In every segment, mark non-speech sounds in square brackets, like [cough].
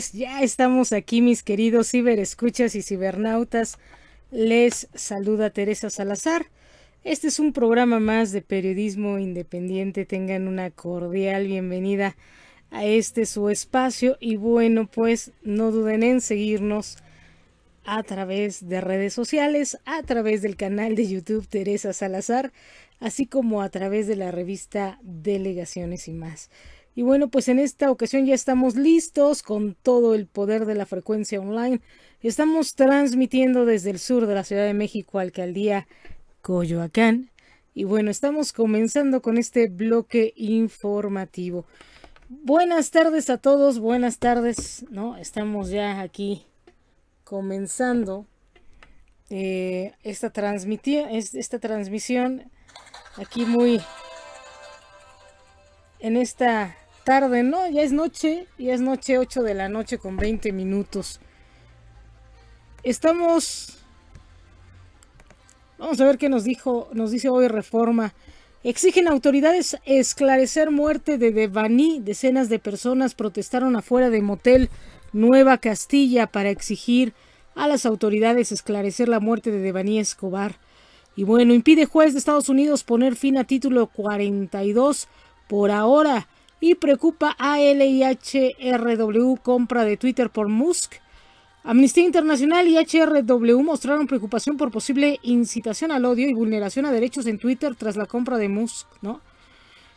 Pues, ya estamos aquí, mis queridos ciberescuchas y cibernautas. Les saluda Teresa Salazar. Este es un programa más de periodismo independiente. Tengan una cordial bienvenida a este su espacio. Y bueno, pues no duden en seguirnos a través de redes sociales, a través del canal de YouTube Teresa Salazar, así como a través de la revista Delegaciones y más. Y bueno, pues en esta ocasión ya estamos listos con todo el poder de la frecuencia online. Estamos transmitiendo desde el sur de la Ciudad de México, alcaldía Coyoacán. Y bueno, estamos comenzando con este bloque informativo. Buenas tardes a todos, buenas tardes, ¿no? Estamos ya aquí comenzando eh, esta transmisión aquí muy en esta tarde, ¿no? Ya es noche, ya es noche 8 de la noche con 20 minutos. Estamos... Vamos a ver qué nos dijo, nos dice hoy Reforma. Exigen autoridades esclarecer muerte de Devani. Decenas de personas protestaron afuera de motel Nueva Castilla para exigir a las autoridades esclarecer la muerte de Devani Escobar. Y bueno, impide juez de Estados Unidos poner fin a título 42 por ahora y preocupa a compra de Twitter por Musk. Amnistía Internacional y HRW mostraron preocupación por posible incitación al odio y vulneración a derechos en Twitter tras la compra de Musk, ¿no?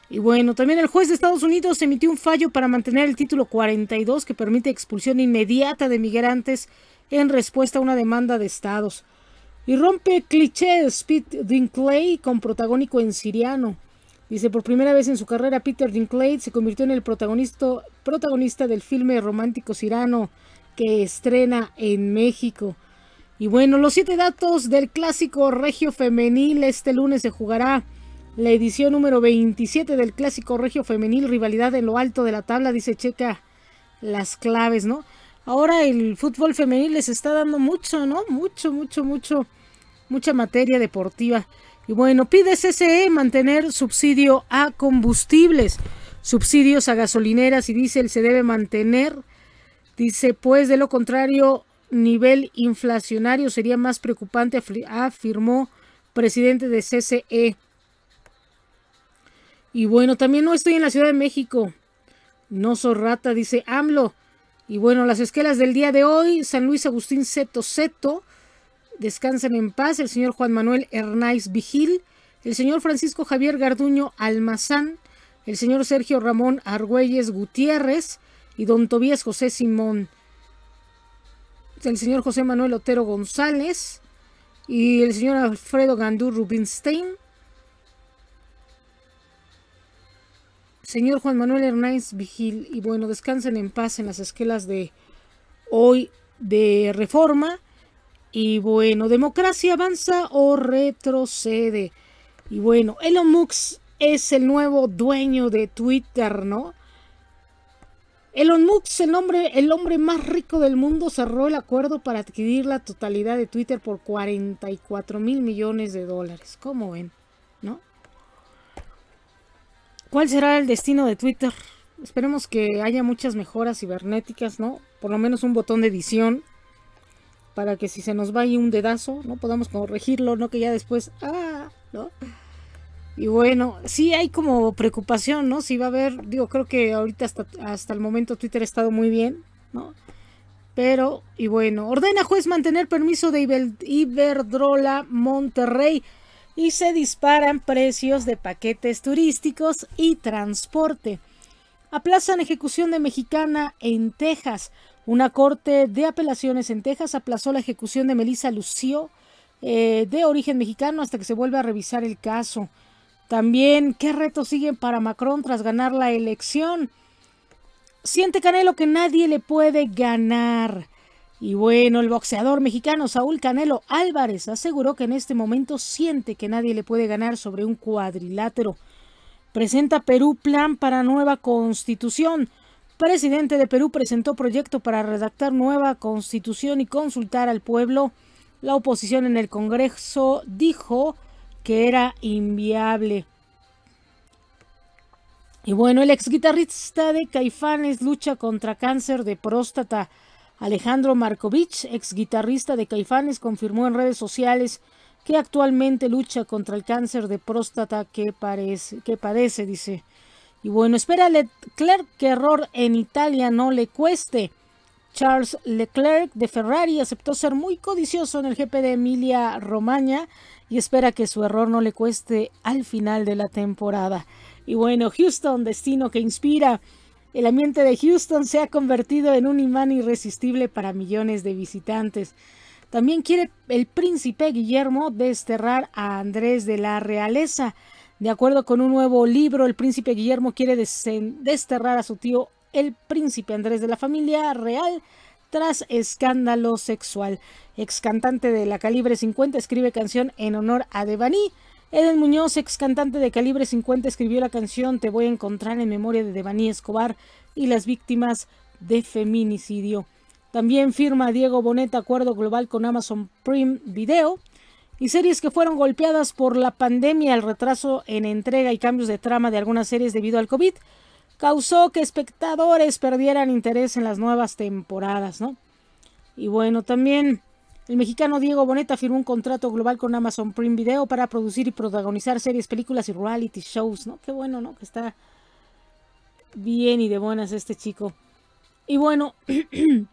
Y bueno, también el juez de Estados Unidos emitió un fallo para mantener el título 42 que permite expulsión inmediata de migrantes en respuesta a una demanda de estados. Y rompe cliché Speed Dinkley con protagónico en siriano. Dice, por primera vez en su carrera, Peter Dinklage se convirtió en el protagonista, protagonista del filme romántico Cirano que estrena en México. Y bueno, los siete datos del clásico regio femenil. Este lunes se jugará la edición número 27 del clásico regio femenil, rivalidad en lo alto de la tabla. Dice, checa las claves, ¿no? Ahora el fútbol femenil les está dando mucho, ¿no? Mucho, mucho, mucho, mucha materia deportiva. Y bueno, pide CCE mantener subsidio a combustibles, subsidios a gasolineras y diésel se debe mantener. Dice, pues de lo contrario, nivel inflacionario sería más preocupante, afirmó presidente de CCE. Y bueno, también no estoy en la Ciudad de México. No soy rata, dice AMLO. Y bueno, las esquelas del día de hoy, San Luis Agustín seto Ceto Descansen en paz el señor Juan Manuel Hernández Vigil, el señor Francisco Javier Garduño Almazán, el señor Sergio Ramón Argüelles Gutiérrez y don Tobías José Simón, el señor José Manuel Otero González y el señor Alfredo Gandú Rubinstein, señor Juan Manuel Hernández Vigil y bueno, descansen en paz en las esquelas de hoy de Reforma. Y bueno, ¿democracia avanza o retrocede? Y bueno, Elon Musk es el nuevo dueño de Twitter, ¿no? Elon Musk, el hombre, el hombre más rico del mundo, cerró el acuerdo para adquirir la totalidad de Twitter por 44 mil millones de dólares. ¿Cómo ven? ¿No? ¿Cuál será el destino de Twitter? Esperemos que haya muchas mejoras cibernéticas, ¿no? Por lo menos un botón de edición para que si se nos va ahí un dedazo, no podamos corregirlo, no que ya después, ah, ¿no? Y bueno, sí hay como preocupación, ¿no? Si va a haber, digo, creo que ahorita hasta, hasta el momento Twitter ha estado muy bien, ¿no? Pero, y bueno, ordena juez mantener permiso de Iberdrola Monterrey y se disparan precios de paquetes turísticos y transporte. Aplazan ejecución de mexicana en Texas. Una corte de apelaciones en Texas aplazó la ejecución de Melissa Lucio, eh, de origen mexicano, hasta que se vuelva a revisar el caso. También, ¿qué retos siguen para Macron tras ganar la elección? Siente Canelo que nadie le puede ganar. Y bueno, el boxeador mexicano Saúl Canelo Álvarez aseguró que en este momento siente que nadie le puede ganar sobre un cuadrilátero. Presenta Perú plan para nueva constitución. Presidente de Perú presentó proyecto para redactar nueva constitución y consultar al pueblo. La oposición en el Congreso dijo que era inviable. Y bueno, el ex guitarrista de Caifanes lucha contra cáncer de próstata. Alejandro Markovich, ex guitarrista de Caifanes, confirmó en redes sociales que actualmente lucha contra el cáncer de próstata que, que padece, dice. Y bueno, espera Leclerc que error en Italia no le cueste. Charles Leclerc de Ferrari aceptó ser muy codicioso en el GP de Emilia Romagna y espera que su error no le cueste al final de la temporada. Y bueno, Houston, destino que inspira. El ambiente de Houston se ha convertido en un imán irresistible para millones de visitantes. También quiere el príncipe Guillermo desterrar a Andrés de la realeza. De acuerdo con un nuevo libro, el príncipe Guillermo quiere desterrar a su tío, el príncipe Andrés de la familia real, tras escándalo sexual. Ex cantante de la Calibre 50 escribe canción en honor a Devani. Eden Muñoz, ex cantante de Calibre 50, escribió la canción Te voy a encontrar en memoria de Devani Escobar y las víctimas de feminicidio. También firma Diego Boneta acuerdo global con Amazon Prime Video y series que fueron golpeadas por la pandemia, el retraso en entrega y cambios de trama de algunas series debido al COVID, causó que espectadores perdieran interés en las nuevas temporadas, ¿no? Y bueno, también el mexicano Diego Boneta firmó un contrato global con Amazon Prime Video para producir y protagonizar series, películas y reality shows, ¿no? Qué bueno, ¿no? Que está bien y de buenas este chico. Y bueno,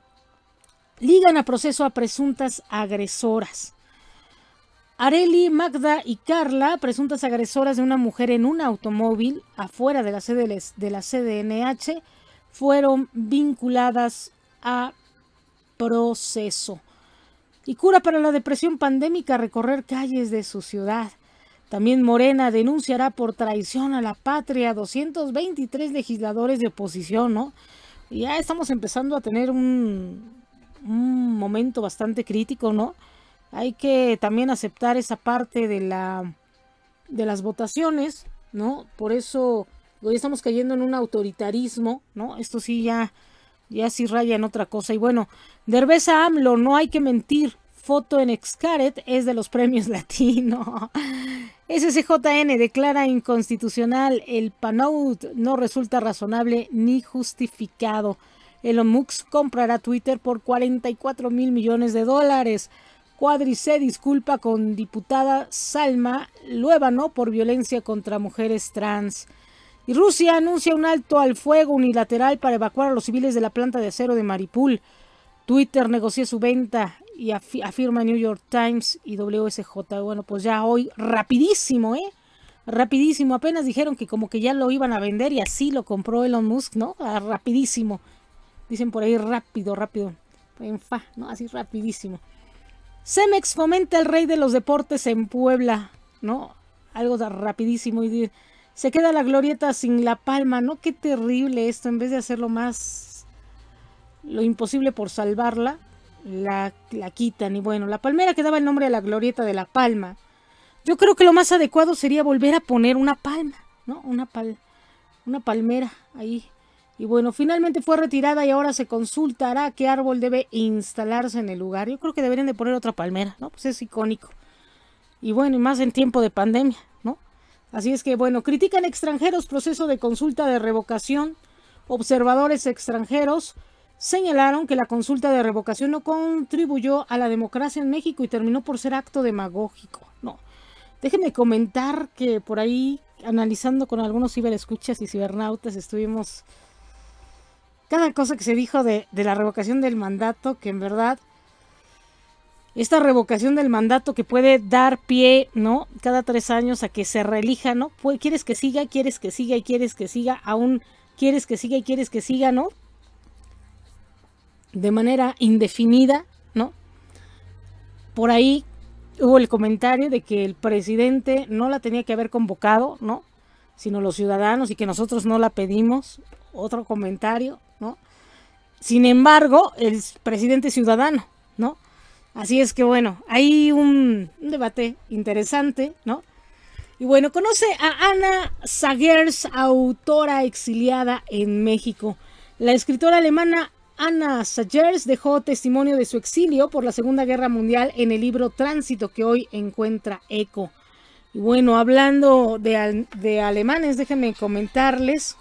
[clears throat] ligan a proceso a presuntas agresoras. Areli, Magda y Carla, presuntas agresoras de una mujer en un automóvil afuera de la sede de la CDNH, fueron vinculadas a proceso. Y cura para la depresión pandémica recorrer calles de su ciudad. También Morena denunciará por traición a la patria 223 legisladores de oposición, ¿no? Ya estamos empezando a tener un, un momento bastante crítico, ¿no? hay que también aceptar esa parte de la de las votaciones, ¿no? Por eso hoy estamos cayendo en un autoritarismo, ¿no? Esto sí ya ya sí raya en otra cosa y bueno, Derbeza AMLO, no hay que mentir, foto en Excaret es de los premios [laughs] latino. SCJN declara inconstitucional el panout, no resulta razonable ni justificado. El OMUX comprará Twitter por 44 mil millones de dólares. Cuadri disculpa con diputada Salma Luébano por violencia contra mujeres trans. Y Rusia anuncia un alto al fuego unilateral para evacuar a los civiles de la planta de acero de Maripul. Twitter negocia su venta y afirma New York Times y WSJ. Bueno, pues ya hoy rapidísimo, ¿eh? Rapidísimo. Apenas dijeron que como que ya lo iban a vender y así lo compró Elon Musk, ¿no? Ah, rapidísimo. Dicen por ahí rápido, rápido. Enfa, ¿no? Así rapidísimo. Cemex fomenta el rey de los deportes en Puebla, ¿no? Algo rapidísimo y se queda la glorieta sin la palma, ¿no? Qué terrible esto, en vez de hacer lo más lo imposible por salvarla, la, la quitan y bueno, la palmera que daba el nombre a la glorieta de la palma. Yo creo que lo más adecuado sería volver a poner una palma, ¿no? Una una palmera ahí y bueno, finalmente fue retirada y ahora se consultará qué árbol debe instalarse en el lugar. Yo creo que deberían de poner otra palmera, ¿no? Pues es icónico. Y bueno, y más en tiempo de pandemia, ¿no? Así es que bueno, critican extranjeros proceso de consulta de revocación. Observadores extranjeros señalaron que la consulta de revocación no contribuyó a la democracia en México y terminó por ser acto demagógico. No. Déjenme comentar que por ahí, analizando con algunos ciberescuchas y cibernautas, estuvimos cada cosa que se dijo de, la revocación del mandato, que en verdad esta revocación del mandato que puede dar pie, ¿no? Cada tres años a que se reelija, ¿no? Quieres que siga, quieres que siga y quieres que siga, aún quieres que siga y quieres que siga, ¿no? De manera indefinida, ¿no? Por ahí hubo el comentario de que el presidente no la tenía que haber convocado, ¿no? Sino los ciudadanos y que nosotros no la pedimos otro comentario, ¿no? Sin embargo, el presidente ciudadano, ¿no? Así es que bueno, hay un, debate interesante, ¿no? Y bueno, conoce a Ana Sagers, autora exiliada en México. La escritora alemana Ana Sagers dejó testimonio de su exilio por la Segunda Guerra Mundial en el libro Tránsito que hoy encuentra eco. Y bueno, hablando de alemanes, déjenme comentarles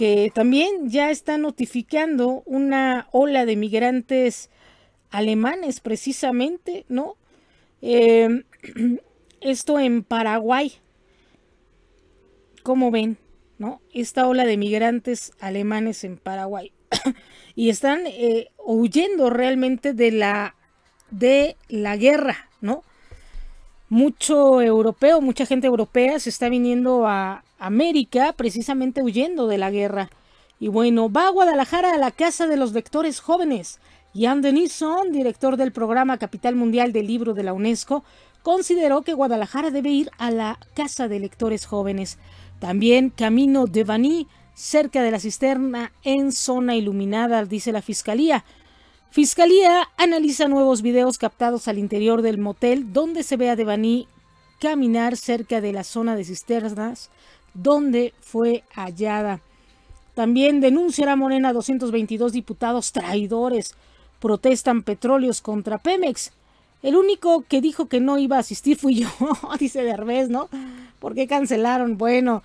que también ya está notificando una ola de migrantes alemanes precisamente, ¿no? Em, [clears throat] esto en Paraguay. Como ven, ¿no? Esta ola de migrantes alemanes en Paraguay. [clears throat] y están eh, huyendo realmente de la, de la guerra, mucho europeo, mucha gente europea se está viniendo a América precisamente huyendo de la guerra. Y bueno, va a Guadalajara a la Casa de los Lectores Jóvenes. Ian Denison, director del programa Capital Mundial del Libro de la UNESCO, consideró que Guadalajara debe ir a la Casa de Lectores Jóvenes. También Camino de Baní, cerca de la cisterna en zona iluminada, dice la Fiscalía. Fiscalía analiza nuevos videos captados al interior del motel donde se ve a Devani caminar cerca de la zona de cisternas donde fue hallada. También la Morena 222 diputados traidores. Protestan petróleos contra Pemex. El único que dijo que no iba a asistir fui yo, [laughs] dice Derbez, ¿no? ¿Por qué cancelaron? Bueno,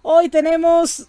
hoy tenemos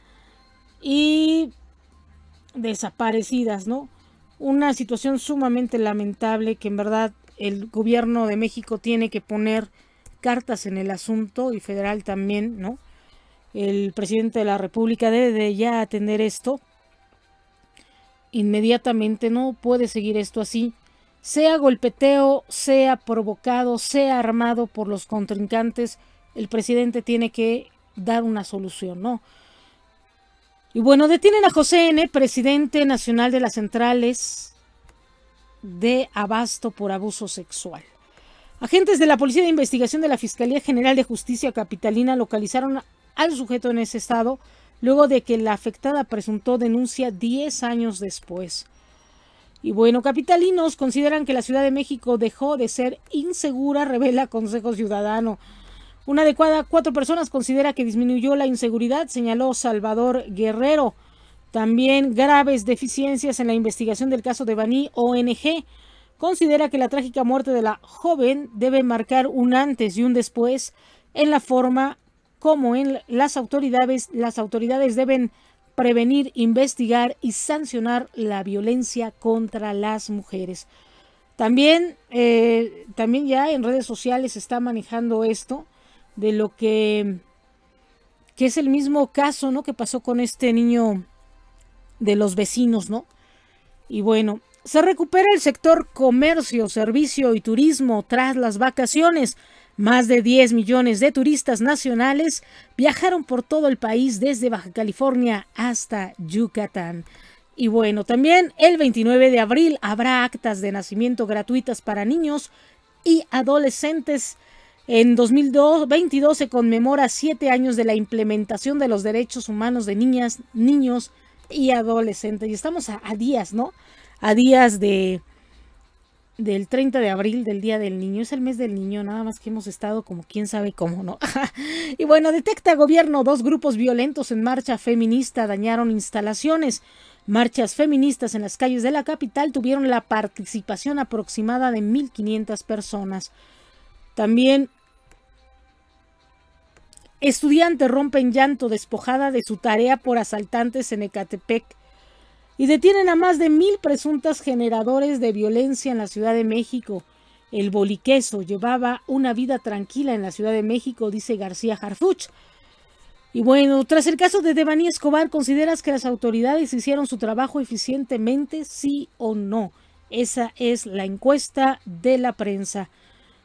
y desaparecidas, ¿no? Una situación sumamente lamentable que en verdad el gobierno de México tiene que poner cartas en el asunto y federal también, ¿no? El presidente de la República debe ya atender esto inmediatamente, no puede seguir esto así, sea golpeteo, sea provocado, sea armado por los contrincantes, el presidente tiene que dar una solución, ¿no? Y bueno, detienen a José N., presidente nacional de las centrales de abasto por abuso sexual. Agentes de la Policía de Investigación de la Fiscalía General de Justicia Capitalina localizaron al sujeto en ese estado luego de que la afectada presentó denuncia 10 años después. Y bueno, capitalinos consideran que la Ciudad de México dejó de ser insegura, revela Consejo Ciudadano. Una adecuada cuatro personas considera que disminuyó la inseguridad, señaló Salvador Guerrero. También graves deficiencias en la investigación del caso de Bani ONG. Considera que la trágica muerte de la joven debe marcar un antes y un después en la forma como en las autoridades, las autoridades deben prevenir, investigar y sancionar la violencia contra las mujeres. También, eh, también ya en redes sociales se está manejando esto de lo que, que es el mismo caso, ¿no? Que pasó con este niño de los vecinos, ¿no? Y bueno, se recupera el sector comercio, servicio y turismo tras las vacaciones. Más de 10 millones de turistas nacionales viajaron por todo el país desde Baja California hasta Yucatán. Y bueno, también el 29 de abril habrá actas de nacimiento gratuitas para niños y adolescentes en 2022 se conmemora siete años de la implementación de los derechos humanos de niñas, niños y adolescentes. Y estamos a, días, ¿no? A días de del 30 de abril, del Día del Niño. Es el mes del niño, nada más que hemos estado como quién sabe cómo, ¿no? [laughs] y bueno, detecta gobierno, dos grupos violentos en marcha feminista dañaron instalaciones. Marchas feministas en las calles de la capital tuvieron la participación aproximada de 1.500 personas. También Estudiante rompe en llanto despojada de su tarea por asaltantes en Ecatepec y detienen a más de mil presuntas generadores de violencia en la Ciudad de México. El boliqueso llevaba una vida tranquila en la Ciudad de México, dice García Jarfuch. Y bueno, tras el caso de Devani Escobar, ¿consideras que las autoridades hicieron su trabajo eficientemente, sí o no? Esa es la encuesta de la prensa.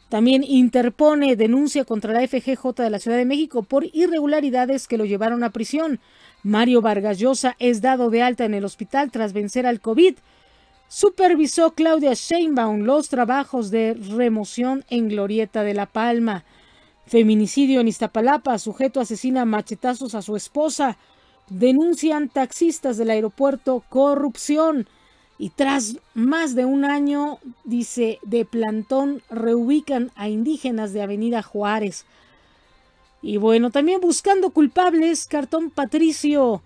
También interpone denuncia contra la FGJ de la Ciudad de México por irregularidades que lo llevaron a prisión. Mario Vargas Llosa es dado de alta en el hospital tras vencer al COVID. Supervisó Claudia Sheinbaum los trabajos de remoción en Glorieta de La Palma. Feminicidio en Iztapalapa, sujeto asesina machetazos a su esposa. Denuncian taxistas del aeropuerto corrupción. Y tras más de un año, dice, de plantón reubican a indígenas de Avenida Juárez. Y bueno, también buscando culpables, Cartón Patricio.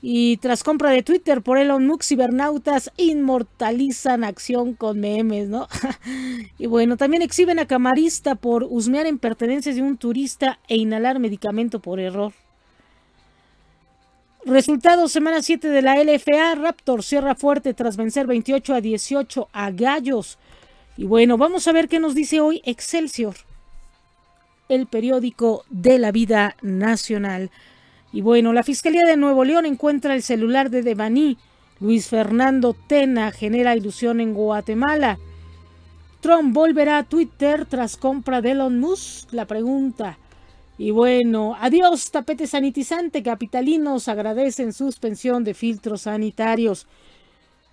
Y tras compra de Twitter por Elon Musk, cibernautas inmortalizan acción con memes, ¿no? [laughs] y bueno, también exhiben a camarista por husmear en pertenencias de un turista e inhalar medicamento por error. Resultado, semana 7 de la LFA, Raptor cierra fuerte tras vencer 28 a 18 a Gallos. Y bueno, vamos a ver qué nos dice hoy Excelsior, el periódico de la vida nacional. Y bueno, la Fiscalía de Nuevo León encuentra el celular de Devaní. Luis Fernando Tena genera ilusión en Guatemala. Trump volverá a Twitter tras compra de Elon Musk. La pregunta, y bueno, adiós tapete sanitizante, capitalinos agradecen suspensión de filtros sanitarios.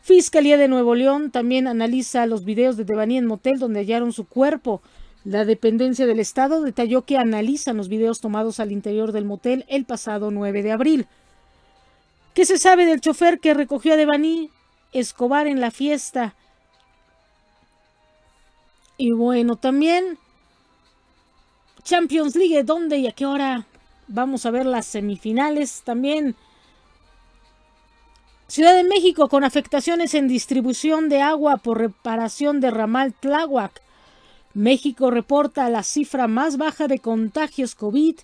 Fiscalía de Nuevo León también analiza los videos de Devani en motel donde hallaron su cuerpo. La dependencia del Estado detalló que analizan los videos tomados al interior del motel el pasado 9 de abril. ¿Qué se sabe del chofer que recogió a Devani Escobar en la fiesta? Y bueno, también Champions League, ¿dónde y a qué hora? Vamos a ver las semifinales también. Ciudad de México con afectaciones en distribución de agua por reparación de ramal Tláhuac. México reporta la cifra más baja de contagios COVID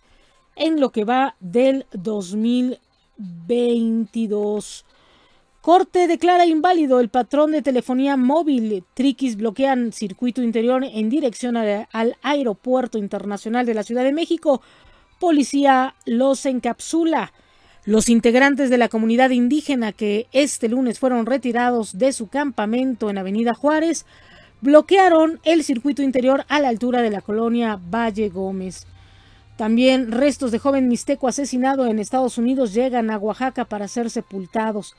en lo que va del 2022. Corte declara inválido el patrón de telefonía móvil. Triquis bloquean circuito interior en dirección al, Aeropuerto Internacional de la Ciudad de México. Policía los encapsula. Los integrantes de la comunidad indígena que este lunes fueron retirados de su campamento en Avenida Juárez bloquearon el circuito interior a la altura de la colonia Valle Gómez. También restos de joven mixteco asesinado en Estados Unidos llegan a Oaxaca para ser sepultados.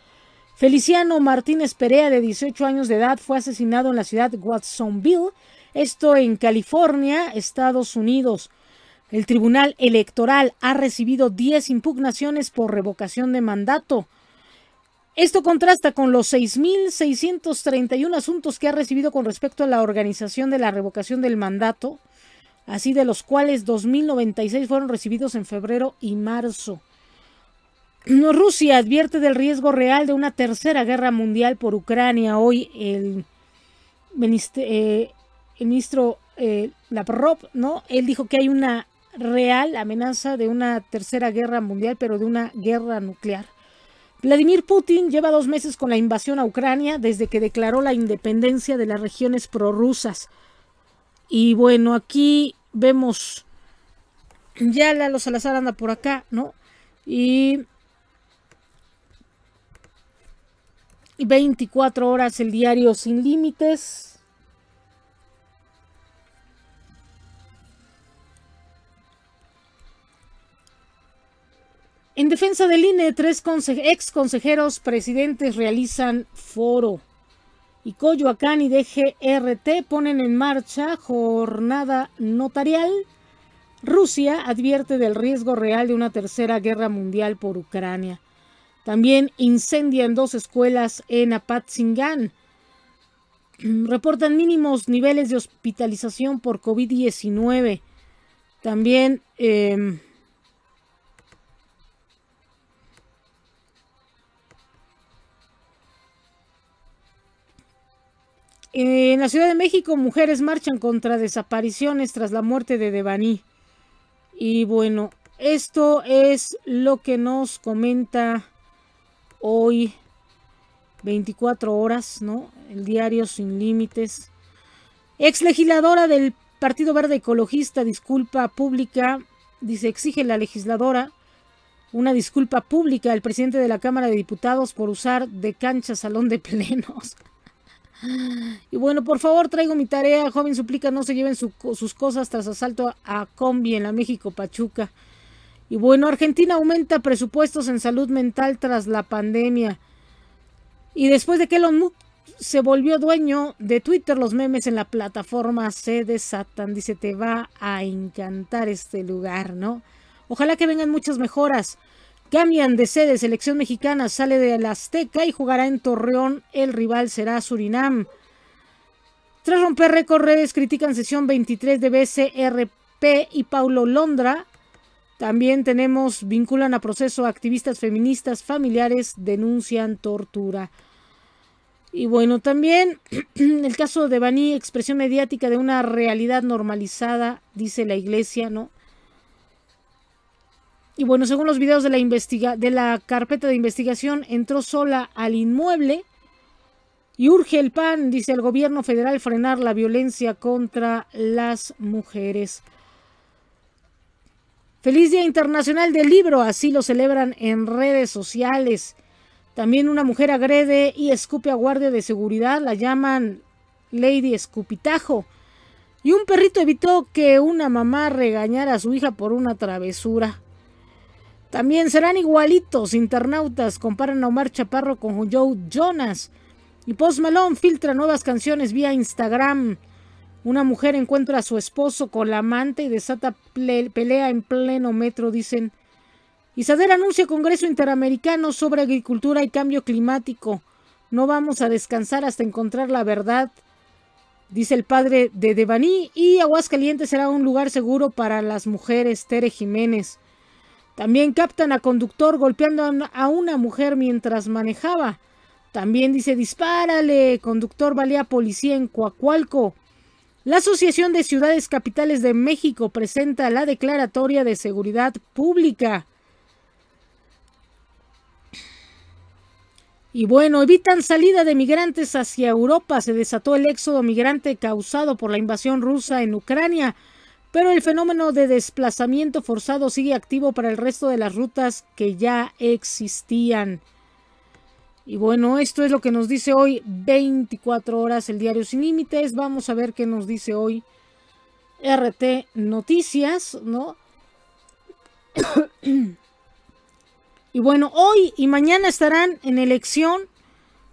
Feliciano Martínez Perea, de 18 años de edad, fue asesinado en la ciudad de Watsonville, esto en California, Estados Unidos. El Tribunal Electoral ha recibido 10 impugnaciones por revocación de mandato. Esto contrasta con los 6.631 asuntos que ha recibido con respecto a la organización de la revocación del mandato, así de los cuales 2.096 fueron recibidos en febrero y marzo. Rusia advierte del riesgo real de una tercera guerra mundial por Ucrania. Hoy el, eh, ministro, eh, ¿no? Él dijo que hay una real amenaza de una tercera guerra mundial, pero de una guerra nuclear. Vladimir Putin lleva dos meses con la invasión a Ucrania desde que declaró la independencia de las regiones prorrusas. Y bueno, aquí vemos, ya Lalo Salazar anda por acá, ¿no? Y 24 horas el diario sin límites. En defensa del INE, tres ex consejeros presidentes realizan foro. Y Coyoacán y DGRT ponen en marcha jornada notarial. Rusia advierte del riesgo real de una tercera guerra mundial por Ucrania. También incendian dos escuelas en Apatzingán. Reportan mínimos niveles de hospitalización por COVID-19. También em, En la Ciudad de México, mujeres marchan contra desapariciones tras la muerte de Devani. Y bueno, esto es lo que nos comenta hoy, 24 horas, ¿no? El diario Sin Límites. Ex legisladora del Partido Verde Ecologista, disculpa pública, dice, exige la legisladora una disculpa pública al presidente de la Cámara de Diputados por usar de cancha salón de plenos. [laughs] y bueno, por favor, traigo mi tarea. Joven suplica no se lleven sus cosas tras asalto a combi en la México Pachuca. Y bueno, Argentina aumenta presupuestos en salud mental tras la pandemia. Y después de que Elon Musk se volvió dueño de Twitter, los memes en la plataforma se desatan. Dice, te va a encantar este lugar, ¿no? Ojalá que vengan muchas mejoras. Cambian de sede, selección mexicana sale de la Azteca y jugará en Torreón. El rival será Surinam. Tras romper récord, critican sesión 23 de BCRP y Paulo Londra también tenemos, vinculan a proceso activistas feministas, familiares denuncian tortura. Y bueno, también [clears throat] el caso de Bani, expresión mediática de una realidad normalizada, dice la iglesia, ¿no? Y bueno, según los videos de la, de la carpeta de investigación, entró sola al inmueble y urge el PAN, dice el gobierno federal, frenar la violencia contra las mujeres. Feliz Día Internacional del Libro, así lo celebran en redes sociales. También una mujer agrede y escupe a guardia de seguridad, la llaman Lady Escupitajo. Y un perrito evitó que una mamá regañara a su hija por una travesura. También serán igualitos, internautas comparan a Omar Chaparro con Joe Jonas. Y Post Malone filtra nuevas canciones vía Instagram. Una mujer encuentra a su esposo con la amante y desata pelea en pleno metro, dicen. Isader anuncia Congreso Interamericano sobre Agricultura y Cambio Climático. No vamos a descansar hasta encontrar la verdad, dice el padre de Devaní. Y Aguascalientes será un lugar seguro para las mujeres, Tere Jiménez. También captan a conductor golpeando a una mujer mientras manejaba. También dice, dispárale, conductor valía policía en Coacualco. La Asociación de Ciudades Capitales de México presenta la Declaratoria de Seguridad Pública. Y bueno, evitan salida de migrantes hacia Europa. Se desató el éxodo migrante causado por la invasión rusa en Ucrania. Pero el fenómeno de desplazamiento forzado sigue activo para el resto de las rutas que ya existían. Y bueno, esto es lo que nos dice hoy 24 horas el diario sin límites. Vamos a ver qué nos dice hoy RT Noticias, ¿no? [coughs] y bueno, hoy y mañana estarán en elección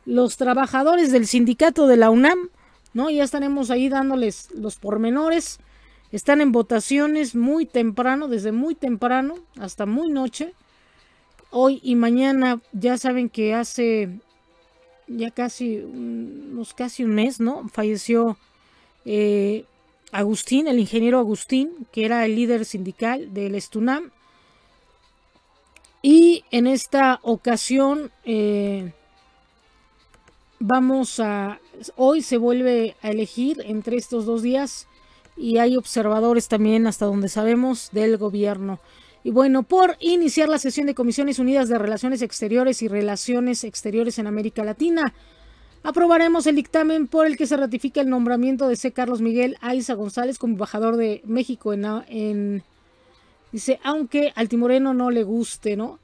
los trabajadores del sindicato de la UNAM, ¿no? Ya estaremos ahí dándoles los pormenores. Están en votaciones muy temprano, desde muy temprano hasta muy noche hoy y mañana, ya saben que hace ya casi, casi un mes, ¿no? Falleció eh, Agustín, el ingeniero Agustín, que era el líder sindical del Estunam. Y en esta ocasión eh, vamos a, hoy se vuelve a elegir entre estos dos días y hay observadores también, hasta donde sabemos, del gobierno. Y bueno, por iniciar la sesión de Comisiones Unidas de Relaciones Exteriores y Relaciones Exteriores en América Latina, aprobaremos el dictamen por el que se ratifica el nombramiento de C. Carlos Miguel Aiza González como embajador de México en, dice, aunque al timoreno no le guste, ¿no?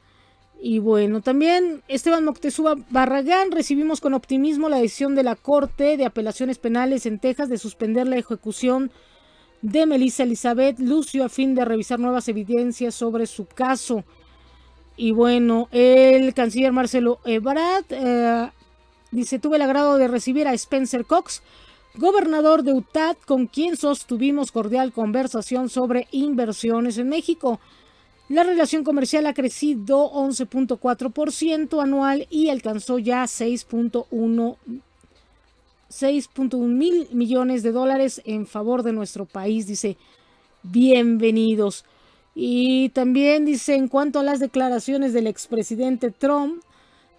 Y bueno, también Esteban Moctezuma Barragán recibimos con optimismo la decisión de la Corte de Apelaciones Penales en Texas de suspender la ejecución de Melissa Elizabeth Lucio a fin de revisar nuevas evidencias sobre su caso. Y bueno, el canciller Marcelo Ebrard eh, dice, tuve el agrado de recibir a Spencer Cox, gobernador de UTAD, con quien sostuvimos cordial conversación sobre inversiones en México. La relación comercial ha crecido 11.4% anual y alcanzó ya 6.1 6.1 mil millones de dólares en favor de nuestro país, dice, bienvenidos. Y también dice, en cuanto a las declaraciones del expresidente Trump,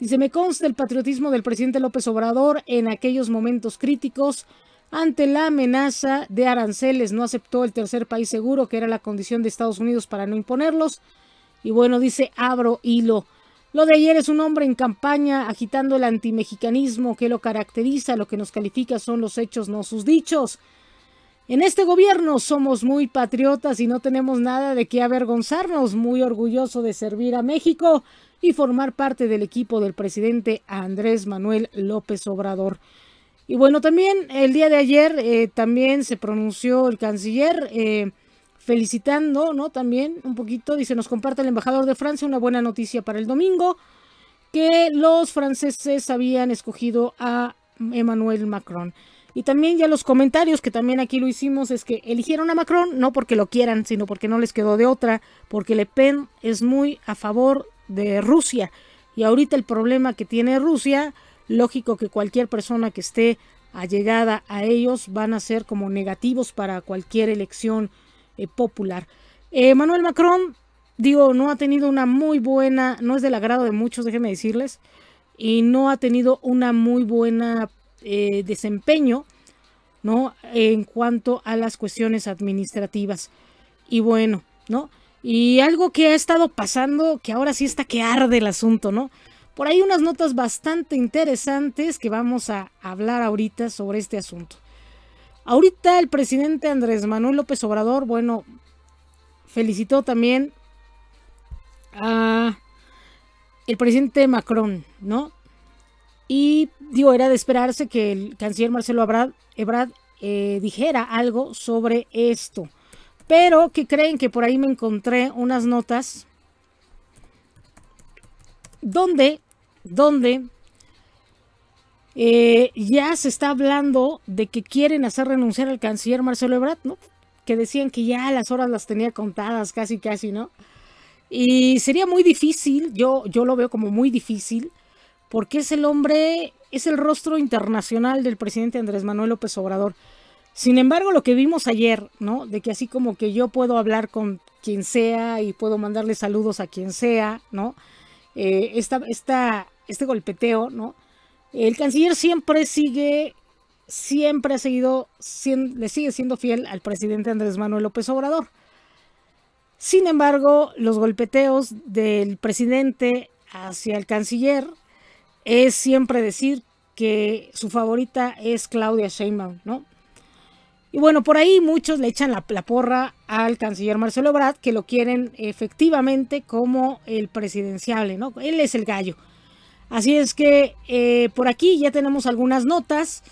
dice, me consta el patriotismo del presidente López Obrador en aquellos momentos críticos ante la amenaza de aranceles. No aceptó el tercer país seguro, que era la condición de Estados Unidos para no imponerlos. Y bueno, dice, abro hilo. Lo de ayer es un hombre en campaña agitando el antimexicanismo que lo caracteriza, lo que nos califica son los hechos, no sus dichos. En este gobierno somos muy patriotas y no tenemos nada de qué avergonzarnos, muy orgulloso de servir a México y formar parte del equipo del presidente Andrés Manuel López Obrador. Y bueno, también el día de ayer eh, también se pronunció el canciller. Eh, felicitando, ¿no? También un poquito, dice, nos comparte el embajador de Francia una buena noticia para el domingo, que los franceses habían escogido a Emmanuel Macron. Y también ya los comentarios, que también aquí lo hicimos, es que eligieron a Macron no porque lo quieran, sino porque no les quedó de otra, porque Le Pen es muy a favor de Rusia. Y ahorita el problema que tiene Rusia, lógico que cualquier persona que esté allegada a ellos van a ser como negativos para cualquier elección eh, popular. Eh, Manuel Macron, digo, no ha tenido una muy buena, no es del agrado de muchos, déjenme decirles, y no ha tenido una muy buena eh, desempeño, ¿no? En cuanto a las cuestiones administrativas. Y bueno, ¿no? Y algo que ha estado pasando, que ahora sí está que arde el asunto, ¿no? Por ahí unas notas bastante interesantes que vamos a hablar ahorita sobre este asunto. Ahorita el presidente Andrés Manuel López Obrador, bueno, felicitó también a el presidente Macron, ¿no? Y digo, era de esperarse que el canciller Marcelo Ebrard, eh, dijera algo sobre esto. Pero que creen que por ahí me encontré unas notas donde, donde eh, ya se está hablando de que quieren hacer renunciar al canciller Marcelo Ebrard, ¿no? Que decían que ya las horas las tenía contadas, casi, casi, ¿no? Y sería muy difícil, yo, yo lo veo como muy difícil, porque es el hombre, es el rostro internacional del presidente Andrés Manuel López Obrador. Sin embargo, lo que vimos ayer, ¿no? De que así como que yo puedo hablar con quien sea y puedo mandarle saludos a quien sea, ¿no? Eh, este golpeteo, ¿no? El canciller siempre sigue, siempre ha seguido, le sigue siendo fiel al presidente Andrés Manuel López Obrador. Sin embargo, los golpeteos del presidente hacia el canciller es siempre decir que su favorita es Claudia Sheinbaum, ¿no? Y bueno, por ahí muchos le echan la, porra al canciller Marcelo Brad, que lo quieren efectivamente como el presidenciable, ¿no? Él es el gallo. Así es que eh, por aquí ya tenemos algunas notas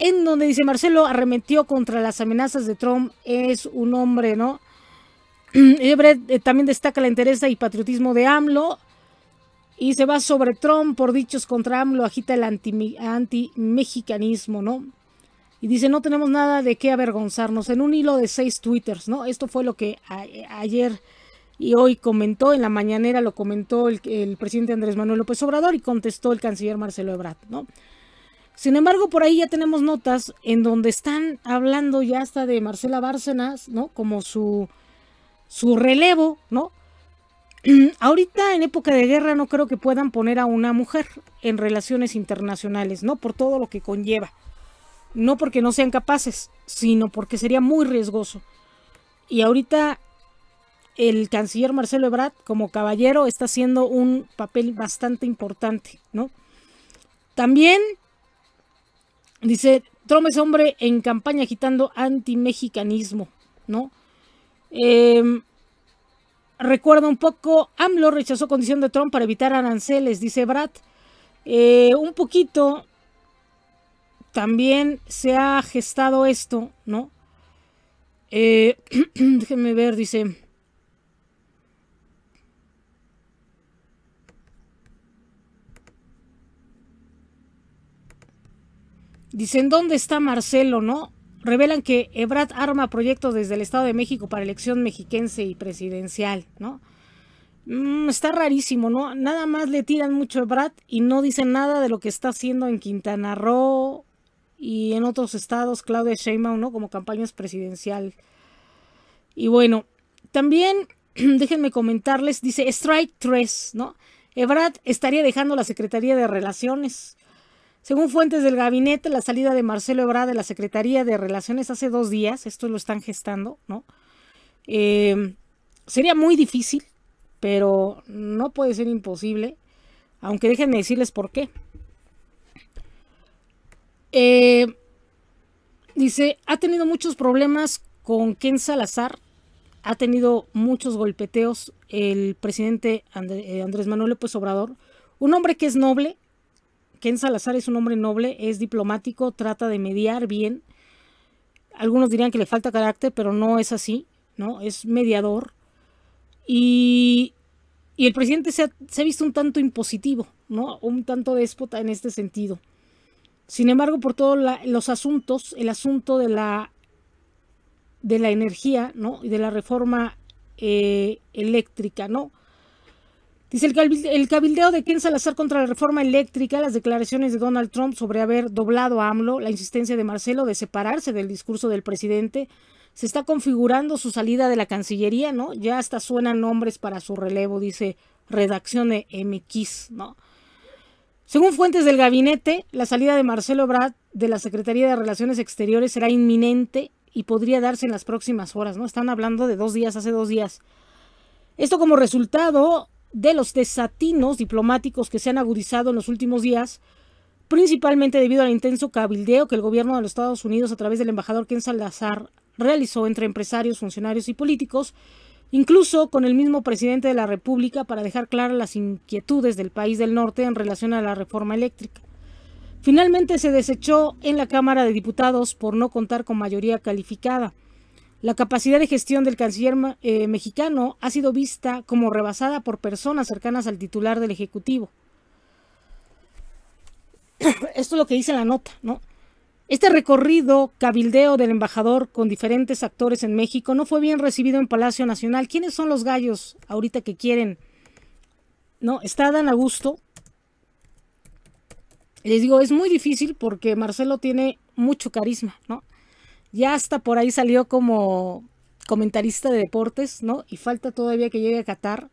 en donde dice Marcelo arremetió contra las amenazas de Trump, es un hombre, ¿no? [clears throat] Eh, también destaca la interés y patriotismo de AMLO y se va sobre Trump por dichos contra AMLO, agita el anti-mexicanismo, anti mexicanismo no Y dice, no tenemos nada de qué avergonzarnos en un hilo de seis twitters, ¿no? Esto fue lo que eh, ayer y hoy comentó, en la mañanera lo comentó el, presidente Andrés Manuel López Obrador y contestó el canciller Marcelo Ebrard, ¿no? Sin embargo, por ahí ya tenemos notas en donde están hablando ya hasta de Marcela Bárcenas, ¿no? Como su, su relevo, ¿no? [clears throat] Ahorita en época de guerra no creo que puedan poner a una mujer en relaciones internacionales, ¿no? Por todo lo que conlleva. No porque no sean capaces, sino porque sería muy riesgoso. Y ahorita el canciller Marcelo Ebrard como caballero está haciendo un papel bastante importante, ¿no? También dice, Trump es hombre en campaña agitando antimexicanismo, ¿no? Em, recuerda un poco, AMLO rechazó condición de Trump para evitar aranceles, dice Brad. Eh, un poquito también se ha gestado esto, ¿no? Eh, [clears throat] déjenme ver, dice. Dicen, ¿dónde está Marcelo, no? Revelan que Ebrad arma proyectos desde el Estado de México para elección mexiquense y presidencial, ¿no? Mm, está rarísimo, ¿no? Nada más le tiran mucho a Ebrad y no dicen nada de lo que está haciendo en Quintana Roo y en otros estados, Claudia Sheinbaum, ¿no? Como campañas presidencial. Y bueno, también [clears throat] déjenme comentarles, dice Strike 3, ¿no? Ebrad estaría dejando la Secretaría de Relaciones. Según fuentes del gabinete, la salida de Marcelo Ebrard de la Secretaría de Relaciones hace dos días, esto lo están gestando, ¿no? Em, sería muy difícil, pero no puede ser imposible, aunque déjenme decirles por qué. Em, dice, ha tenido muchos problemas con Ken Salazar, ha tenido muchos golpeteos el presidente eh, Andrés Manuel López Obrador, un hombre que es noble, Ken Salazar es un hombre noble, es diplomático, trata de mediar bien. Algunos dirían que le falta carácter, pero no es así, ¿no? Es mediador. Y, el presidente se ha, visto un tanto impositivo, ¿no? Un tanto déspota en este sentido. Sin embargo, por todos los asuntos, el asunto de la, de la energía, ¿no? Y de la reforma eh, eléctrica, ¿no? Dice el, cabildeo de Ken Salazar contra la reforma eléctrica, las declaraciones de Donald Trump sobre haber doblado a AMLO, la insistencia de Marcelo de separarse del discurso del presidente, se está configurando su salida de la Cancillería, ¿no? Ya hasta suenan nombres para su relevo, dice redacción de MX, ¿no? Según fuentes del gabinete, la salida de Marcelo brad de la Secretaría de Relaciones Exteriores será inminente y podría darse en las próximas horas, ¿no? Están hablando de dos días, hace dos días. Esto como resultado de los desatinos diplomáticos que se han agudizado en los últimos días, principalmente debido al intenso cabildeo que el gobierno de los Estados Unidos a través del embajador Ken Salazar realizó entre empresarios, funcionarios y políticos, incluso con el mismo presidente de la República para dejar claras las inquietudes del país del norte en relación a la reforma eléctrica. Finalmente se desechó en la Cámara de Diputados por no contar con mayoría calificada. La capacidad de gestión del canciller eh, mexicano ha sido vista como rebasada por personas cercanas al titular del Ejecutivo. [coughs] Esto es lo que dice la nota, ¿no? Este recorrido cabildeo del embajador con diferentes actores en México no fue bien recibido en Palacio Nacional. ¿Quiénes son los gallos ahorita que quieren? No, está Dan Augusto. Les digo, es muy difícil porque Marcelo tiene mucho carisma, ¿no? ya hasta por ahí salió como comentarista de deportes, ¿no? Y falta todavía que llegue a Qatar.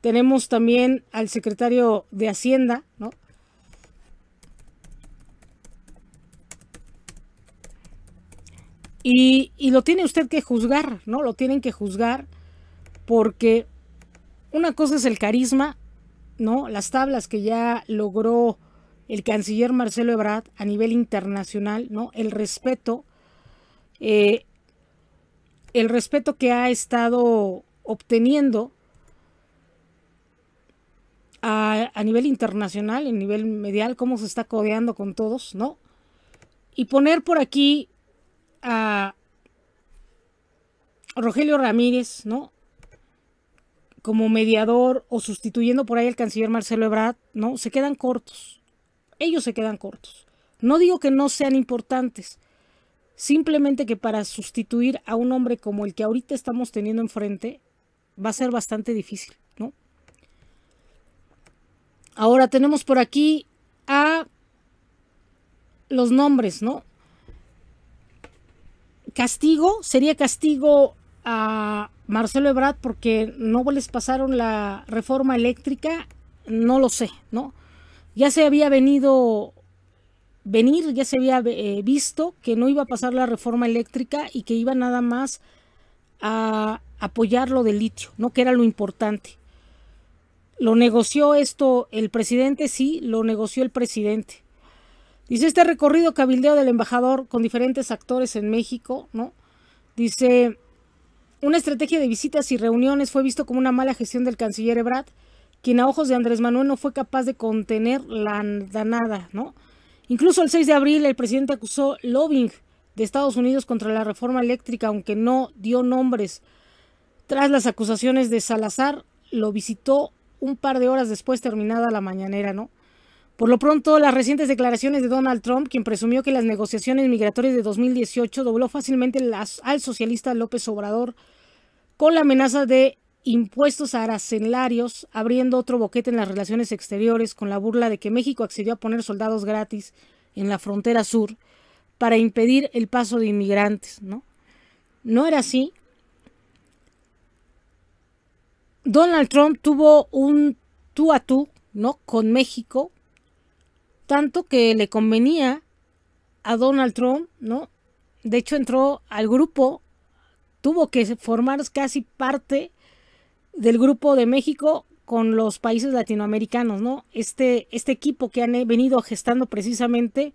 Tenemos también al secretario de Hacienda, ¿no? Y, y, lo tiene usted que juzgar, ¿no? Lo tienen que juzgar porque una cosa es el carisma, ¿no? Las tablas que ya logró el canciller Marcelo Ebrard a nivel internacional, ¿no? El respeto, eh, el respeto que ha estado obteniendo a, nivel internacional, a nivel medial, cómo se está codeando con todos, ¿no? Y poner por aquí a Rogelio Ramírez, ¿no? Como mediador o sustituyendo por ahí al canciller Marcelo Ebrard, ¿no? Se quedan cortos. Ellos se quedan cortos. No digo que no sean importantes, Simplemente que para sustituir a un hombre como el que ahorita estamos teniendo enfrente va a ser bastante difícil, ¿no? Ahora tenemos por aquí a los nombres, ¿no? Castigo, sería castigo a Marcelo Ebrard porque no les pasaron la reforma eléctrica, no lo sé, ¿no? Ya se había venido venir, ya se había eh, visto que no iba a pasar la reforma eléctrica y que iba nada más a apoyar lo del litio, ¿no? Que era lo importante. Lo negoció esto el presidente, sí, lo negoció el presidente. Dice este recorrido cabildeo del embajador con diferentes actores en México, ¿no? Dice, una estrategia de visitas y reuniones fue visto como una mala gestión del canciller Ebrad, quien a ojos de Andrés Manuel no fue capaz de contener la danada, ¿no? Incluso el 6 de abril el presidente acusó lobbying de Estados Unidos contra la reforma eléctrica, aunque no dio nombres. Tras las acusaciones de Salazar, lo visitó un par de horas después terminada la mañanera, ¿no? Por lo pronto, las recientes declaraciones de Donald Trump, quien presumió que las negociaciones migratorias de 2018 dobló fácilmente las, al socialista López Obrador con la amenaza de impuestos arancelarios, abriendo otro boquete en las relaciones exteriores con la burla de que México accedió a poner soldados gratis en la frontera sur para impedir el paso de inmigrantes, ¿no? No era así. Donald Trump tuvo un tú a tú, ¿no? Con México, tanto que le convenía a Donald Trump, ¿no? De hecho entró al grupo, tuvo que formar casi parte del grupo de México con los países latinoamericanos, ¿no? Este, este equipo que han eh, venido gestando precisamente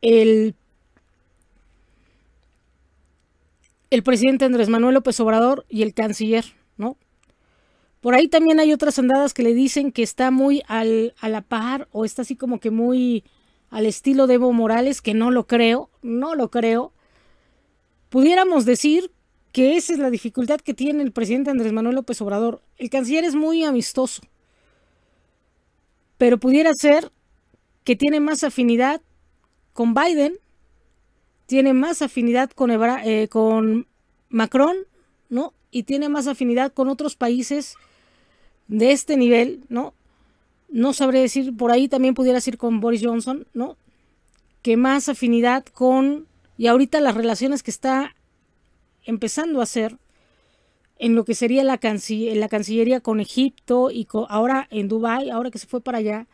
el, el presidente Andrés Manuel López Obrador y el canciller, ¿no? Por ahí también hay otras andadas que le dicen que está muy a la par o está así como que muy al estilo de Evo Morales, que no lo creo, no lo creo. Pudiéramos decir que esa es la dificultad que tiene el presidente Andrés Manuel López Obrador. El canciller es muy amistoso, pero pudiera ser que tiene más afinidad con Biden, tiene más afinidad con, eh, Macron, ¿no? Y tiene más afinidad con otros países de este nivel, ¿no? No sabré decir, por ahí también pudiera ir con Boris Johnson, ¿no? Que más afinidad con, y ahorita las relaciones que está empezando a hacer en lo que sería la, Cancillería con Egipto y ahora en Dubái, ahora que se fue para allá,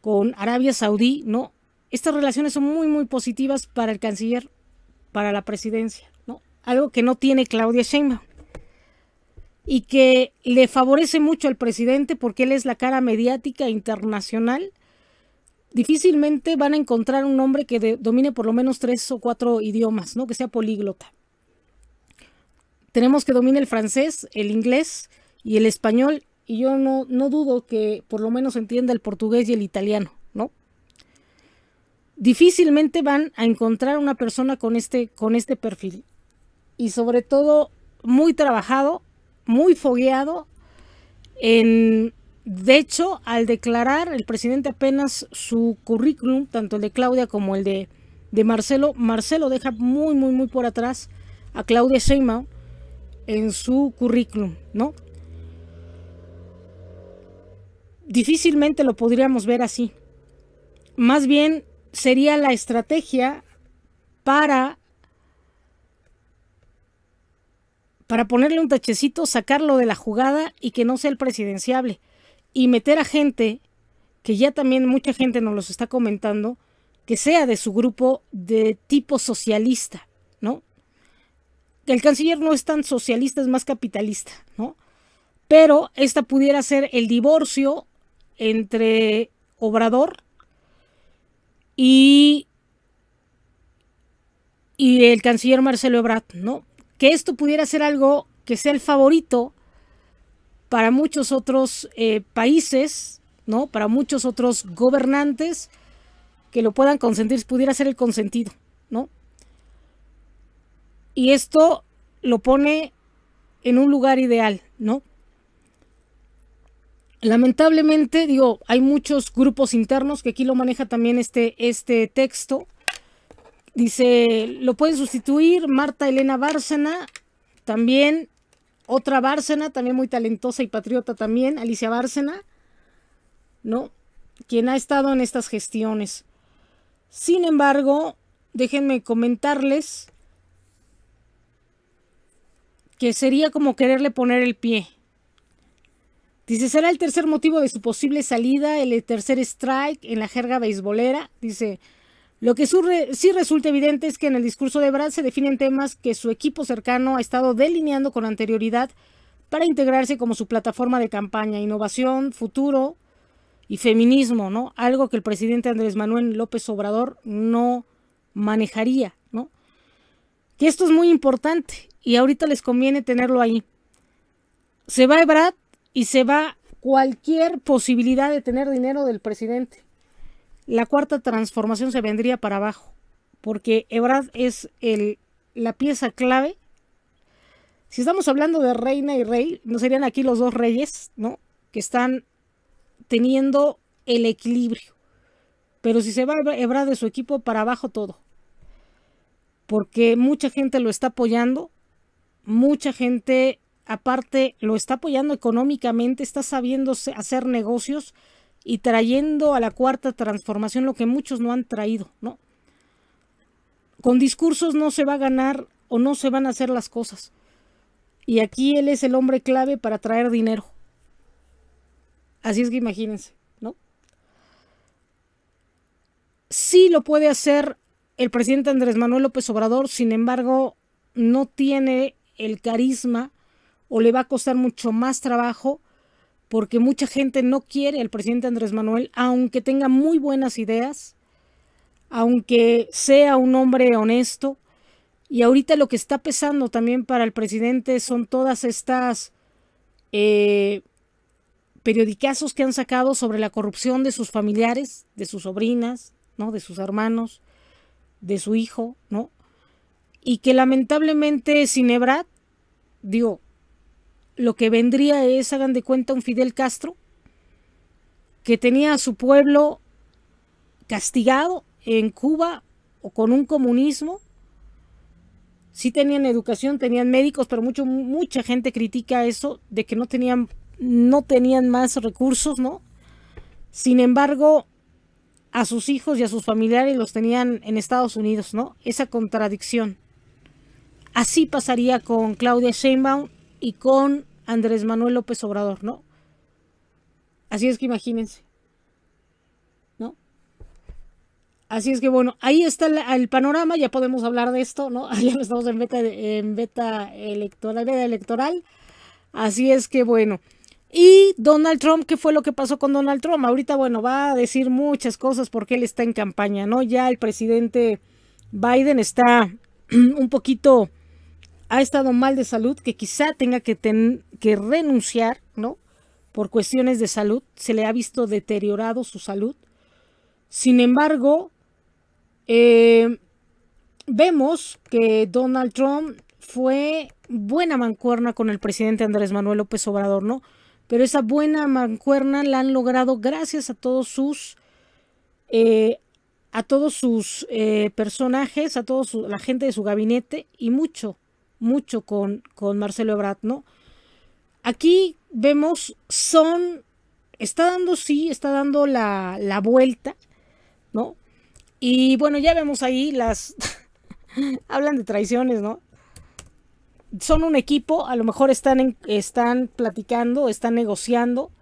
con Arabia Saudí, ¿no? Estas relaciones son muy, muy positivas para el canciller, para la presidencia, ¿no? Algo que no tiene Claudia Sheinbaum y que le favorece mucho al presidente porque él es la cara mediática internacional. Difícilmente van a encontrar un hombre que domine por lo menos tres o cuatro idiomas, ¿no? Que sea políglota tenemos que dominar el francés, el inglés y el español, y yo no, no dudo que por lo menos entienda el portugués y el italiano, ¿no? Difícilmente van a encontrar una persona con este, con este perfil. Y sobre todo, muy trabajado, muy fogueado. En, de hecho, al declarar el presidente apenas su currículum, tanto el de Claudia como el de, de Marcelo, Marcelo deja muy, muy, muy por atrás a Claudia Sheinbaum en su currículum, ¿no? Difícilmente lo podríamos ver así. Más bien sería la estrategia para para ponerle un tachecito, sacarlo de la jugada y que no sea el presidenciable y meter a gente que ya también mucha gente nos los está comentando que sea de su grupo de tipo socialista el canciller no es tan socialista, es más capitalista, ¿no? Pero esta pudiera ser el divorcio entre Obrador y, y el canciller Marcelo Ebrard, ¿no? Que esto pudiera ser algo que sea el favorito para muchos otros eh, países, ¿no? Para muchos otros gobernantes que lo puedan consentir, pudiera ser el consentido, ¿no? Y esto lo pone en un lugar ideal, ¿no? Lamentablemente, digo, hay muchos grupos internos que aquí lo maneja también este, este texto. Dice, lo pueden sustituir Marta Elena Bárcena, también otra Bárcena, también muy talentosa y patriota también, Alicia Bárcena, ¿no? Quien ha estado en estas gestiones. Sin embargo, déjenme comentarles que sería como quererle poner el pie. Dice, será el tercer motivo de su posible salida, el tercer strike en la jerga beisbolera. Dice, lo que sí resulta evidente es que en el discurso de Brad se definen temas que su equipo cercano ha estado delineando con anterioridad para integrarse como su plataforma de campaña, innovación, futuro y feminismo, ¿no? Algo que el presidente Andrés Manuel López Obrador no manejaría, ¿no? Que esto es muy importante y ahorita les conviene tenerlo ahí. Se va Ebrad y se va cualquier posibilidad de tener dinero del presidente. La cuarta transformación se vendría para abajo, porque Ebrad es el, la pieza clave. Si estamos hablando de reina y rey, no serían aquí los dos reyes, ¿no? Que están teniendo el equilibrio. Pero si se va Ebrad de su equipo, para abajo todo. Porque mucha gente lo está apoyando mucha gente aparte lo está apoyando económicamente, está sabiendo hacer negocios y trayendo a la cuarta transformación lo que muchos no han traído, ¿no? Con discursos no se va a ganar o no se van a hacer las cosas. Y aquí él es el hombre clave para traer dinero. Así es que imagínense, ¿no? Sí lo puede hacer el presidente Andrés Manuel López Obrador, sin embargo, no tiene el carisma o le va a costar mucho más trabajo porque mucha gente no quiere al presidente Andrés Manuel, aunque tenga muy buenas ideas, aunque sea un hombre honesto. Y ahorita lo que está pesando también para el presidente son todas estas eh, periodicazos que han sacado sobre la corrupción de sus familiares, de sus sobrinas, ¿no? de sus hermanos, de su hijo, ¿no? y que lamentablemente Cinebrat, digo, lo que vendría es, hagan de cuenta, un Fidel Castro que tenía a su pueblo castigado en Cuba o con un comunismo. Sí tenían educación, tenían médicos, pero mucho, mucha gente critica eso de que no tenían, no tenían más recursos, ¿no? Sin embargo, a sus hijos y a sus familiares los tenían en Estados Unidos, ¿no? Esa contradicción. Así pasaría con Claudia Sheinbaum y con Andrés Manuel López Obrador, ¿no? Así es que imagínense. ¿No? Así es que bueno, ahí está el, panorama, ya podemos hablar de esto, ¿no? [laughs] Ya estamos en en beta electoral, beta electoral. Así es que bueno. Y Donald Trump, ¿qué fue lo que pasó con Donald Trump? Ahorita, bueno, va a decir muchas cosas porque él está en campaña, ¿no? Ya el presidente Biden está [clears throat] un poquito ha estado mal de salud, que quizá tenga que, renunciar, ¿no? Por cuestiones de salud, se le ha visto deteriorado su salud. Sin embargo, eh, vemos que Donald Trump fue buena mancuerna con el presidente Andrés Manuel López Obrador, ¿no? Pero esa buena mancuerna la han logrado gracias a todos sus eh, a todos sus eh, personajes, a toda la gente de su gabinete y mucho mucho con, con Marcelo Ebrard, ¿no? Aquí vemos, son, está dando, sí, está dando la, vuelta, ¿no? Y bueno, ya vemos ahí las, [laughs] hablan de traiciones, ¿no? Son un equipo, a lo mejor están, están platicando, están negociando,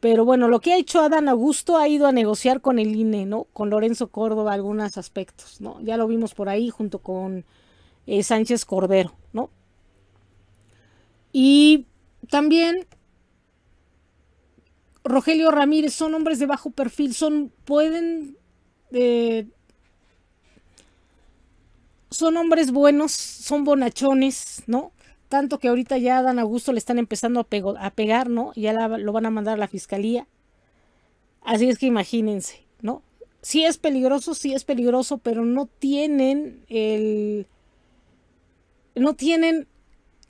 pero bueno, lo que ha hecho Adán Augusto ha ido a negociar con el INE, ¿no? Con Lorenzo Córdoba algunos aspectos, ¿no? Ya lo vimos por ahí junto con eh, Sánchez Cordero. Y también Rogelio Ramírez son hombres de bajo perfil, son pueden eh, son hombres buenos, son bonachones, ¿no? Tanto que ahorita ya a Dan Augusto le están empezando a, a pegar, ¿no? Ya lo van a mandar a la fiscalía. Así es que imagínense, ¿no? Sí es peligroso, sí es peligroso, pero no tienen el no tienen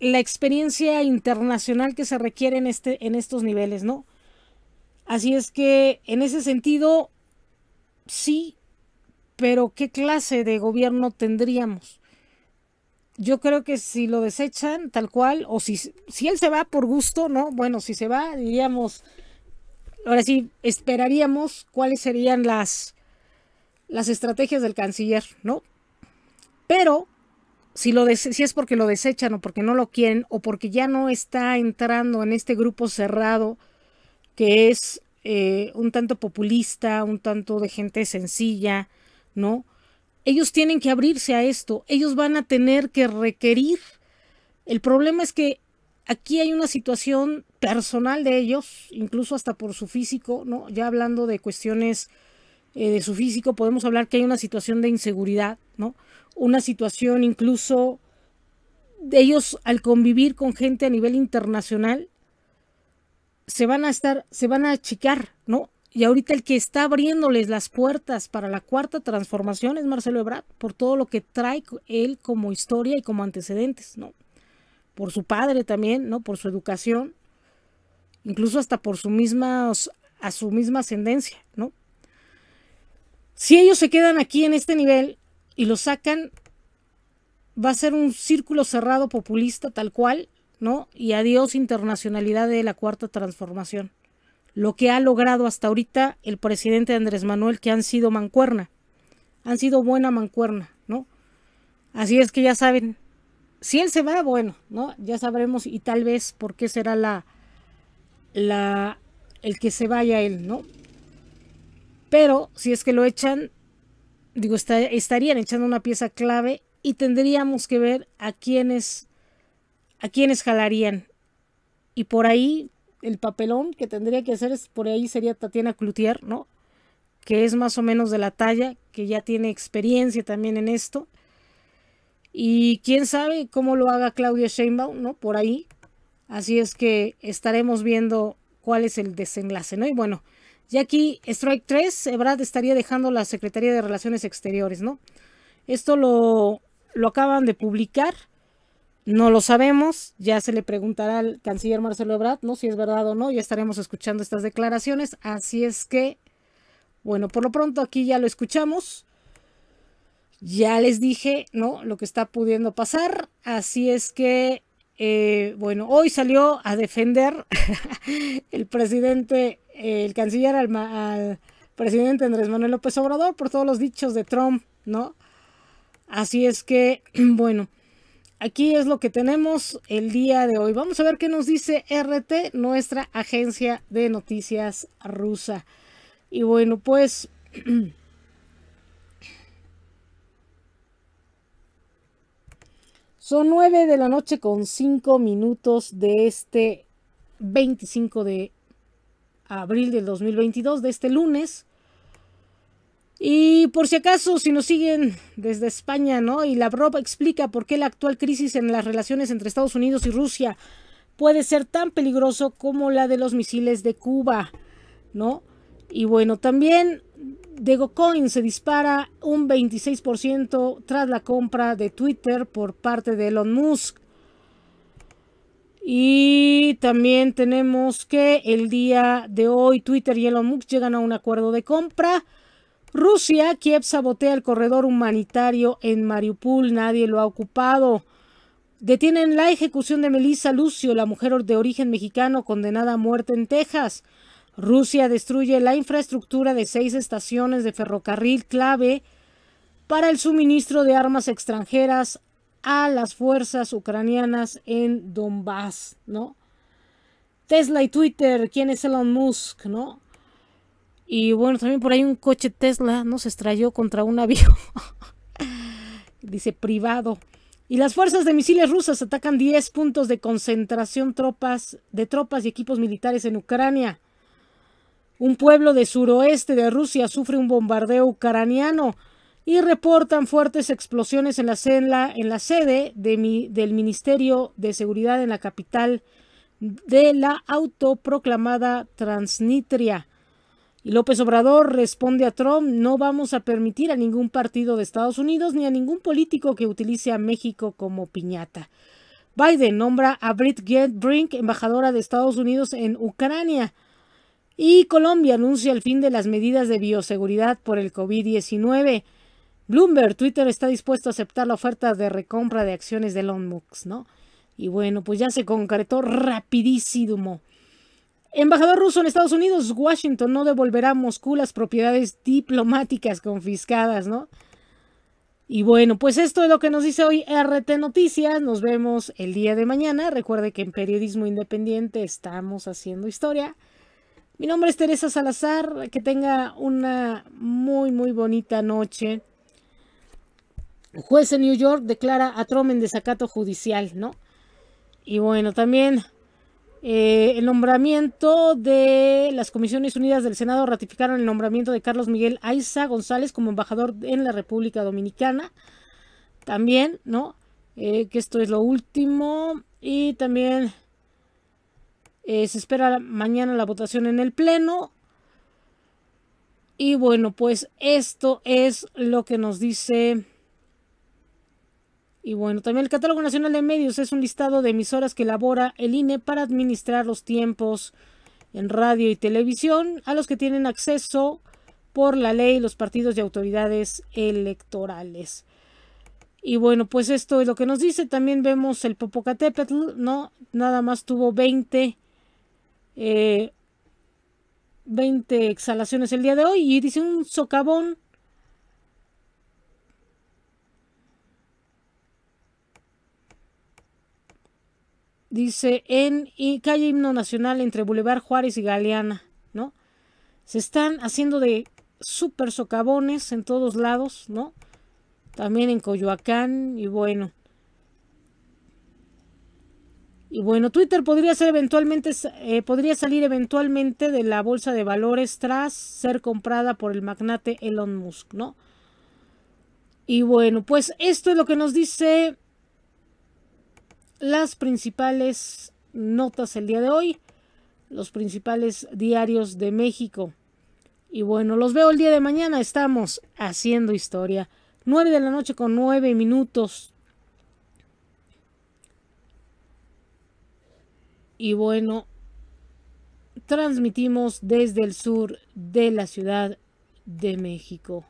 la experiencia internacional que se requiere en, este, en estos niveles, ¿no? Así es que en ese sentido, sí, pero ¿qué clase de gobierno tendríamos? Yo creo que si lo desechan tal cual, o si, si él se va por gusto, ¿no? Bueno, si se va, diríamos, ahora sí, esperaríamos cuáles serían las, las estrategias del canciller, ¿no? Pero si, lo si es porque lo desechan o porque no lo quieren o porque ya no está entrando en este grupo cerrado que es eh, un tanto populista, un tanto de gente sencilla, ¿no? Ellos tienen que abrirse a esto, ellos van a tener que requerir. El problema es que aquí hay una situación personal de ellos, incluso hasta por su físico, ¿no? Ya hablando de cuestiones eh, de su físico, podemos hablar que hay una situación de inseguridad, ¿no? una situación incluso de ellos al convivir con gente a nivel internacional se van a estar, se van a achicar, ¿no? Y ahorita el que está abriéndoles las puertas para la cuarta transformación es Marcelo Ebrard, por todo lo que trae él como historia y como antecedentes, ¿no? Por su padre también, ¿no? Por su educación, incluso hasta por su misma, a su misma ascendencia, ¿no? Si ellos se quedan aquí en este nivel, y lo sacan, va a ser un círculo cerrado populista tal cual, ¿no? Y adiós internacionalidad de la cuarta transformación. Lo que ha logrado hasta ahorita el presidente Andrés Manuel, que han sido mancuerna, han sido buena mancuerna, ¿no? Así es que ya saben, si él se va, bueno, ¿no? Ya sabremos y tal vez por qué será la, la, el que se vaya él, ¿no? Pero si es que lo echan, digo, estarían echando una pieza clave y tendríamos que ver a quiénes, a quiénes jalarían. Y por ahí, el papelón que tendría que hacer es, por ahí sería Tatiana Cloutier, ¿no? Que es más o menos de la talla, que ya tiene experiencia también en esto. Y quién sabe cómo lo haga Claudia Sheinbaum, ¿no? Por ahí. Así es que estaremos viendo cuál es el desenlace, ¿no? Y bueno, y aquí, Strike 3, Ebrard estaría dejando la Secretaría de Relaciones Exteriores, ¿no? Esto lo, lo acaban de publicar, no lo sabemos, ya se le preguntará al canciller Marcelo Ebrad, ¿no? Si es verdad o no, ya estaremos escuchando estas declaraciones, así es que, bueno, por lo pronto aquí ya lo escuchamos. Ya les dije, ¿no? Lo que está pudiendo pasar. Así es que, eh, bueno, hoy salió a defender [laughs] el presidente el canciller al, presidente Andrés Manuel López Obrador por todos los dichos de Trump, ¿no? Así es que, [clears throat] bueno, aquí es lo que tenemos el día de hoy. Vamos a ver qué nos dice RT, nuestra agencia de noticias rusa. Y bueno, pues... [clears throat] Son nueve de la noche con cinco minutos de este 25 de abril del 2022, de este lunes. Y por si acaso, si nos siguen desde España, ¿no? Y Lavrov explica por qué la actual crisis en las relaciones entre Estados Unidos y Rusia puede ser tan peligroso como la de los misiles de Cuba, ¿no? Y bueno, también Degocoin se dispara un 26% tras la compra de Twitter por parte de Elon Musk. Y también tenemos que el día de hoy Twitter y Elon Musk llegan a un acuerdo de compra. Rusia, Kiev sabotea el corredor humanitario en Mariupol, nadie lo ha ocupado. Detienen la ejecución de Melissa Lucio, la mujer de origen mexicano condenada a muerte en Texas. Rusia destruye la infraestructura de seis estaciones de ferrocarril clave para el suministro de armas extranjeras a las fuerzas ucranianas en Donbass, ¿no? Tesla y Twitter, ¿quién es Elon Musk, no? Y bueno, también por ahí un coche Tesla, ¿no? Se estrelló contra un avión, [laughs] dice privado. Y las fuerzas de misiles rusas atacan 10 puntos de concentración tropas, de tropas y equipos militares en Ucrania. Un pueblo de suroeste de Rusia sufre un bombardeo ucraniano y reportan fuertes explosiones en la, en la sede de mi, del Ministerio de Seguridad en la capital de la autoproclamada Transnitria. López Obrador responde a Trump, no vamos a permitir a ningún partido de Estados Unidos ni a ningún político que utilice a México como piñata. Biden nombra a Brit Brink embajadora de Estados Unidos en Ucrania. Y Colombia anuncia el fin de las medidas de bioseguridad por el COVID-19. Bloomberg, Twitter está dispuesto a aceptar la oferta de recompra de acciones de Elon ¿no? Y bueno, pues ya se concretó rapidísimo. Embajador ruso en Estados Unidos, Washington no devolverá a Moscú las propiedades diplomáticas confiscadas, ¿no? Y bueno, pues esto es lo que nos dice hoy RT Noticias. Nos vemos el día de mañana. Recuerde que en Periodismo Independiente estamos haciendo historia. Mi nombre es Teresa Salazar. Que tenga una muy, muy bonita noche. Juez en New York declara a Trump en desacato judicial, ¿no? Y bueno, también eh, el nombramiento de las Comisiones Unidas del Senado ratificaron el nombramiento de Carlos Miguel Aiza González como embajador en la República Dominicana. También, ¿no? Eh, que esto es lo último. Y también eh, se espera mañana la votación en el Pleno. Y bueno, pues esto es lo que nos dice y bueno, también el Catálogo Nacional de Medios es un listado de emisoras que elabora el INE para administrar los tiempos en radio y televisión a los que tienen acceso por la ley los partidos y autoridades electorales. Y bueno, pues esto es lo que nos dice. También vemos el Popocatépetl, ¿no? Nada más tuvo 20, 20 eh, exhalaciones el día de hoy y dice un socavón dice, en calle Himno Nacional entre Boulevard Juárez y Galeana, ¿no? Se están haciendo de súper socavones en todos lados, ¿no? También en Coyoacán y bueno. Y bueno, Twitter podría ser eventualmente, eh, podría salir eventualmente de la bolsa de valores tras ser comprada por el magnate Elon Musk, ¿no? Y bueno, pues esto es lo que nos dice las principales notas el día de hoy, los principales diarios de México. Y bueno, los veo el día de mañana, estamos haciendo historia. 9 de la noche con 9 minutos. Y bueno, transmitimos desde el sur de la Ciudad de México.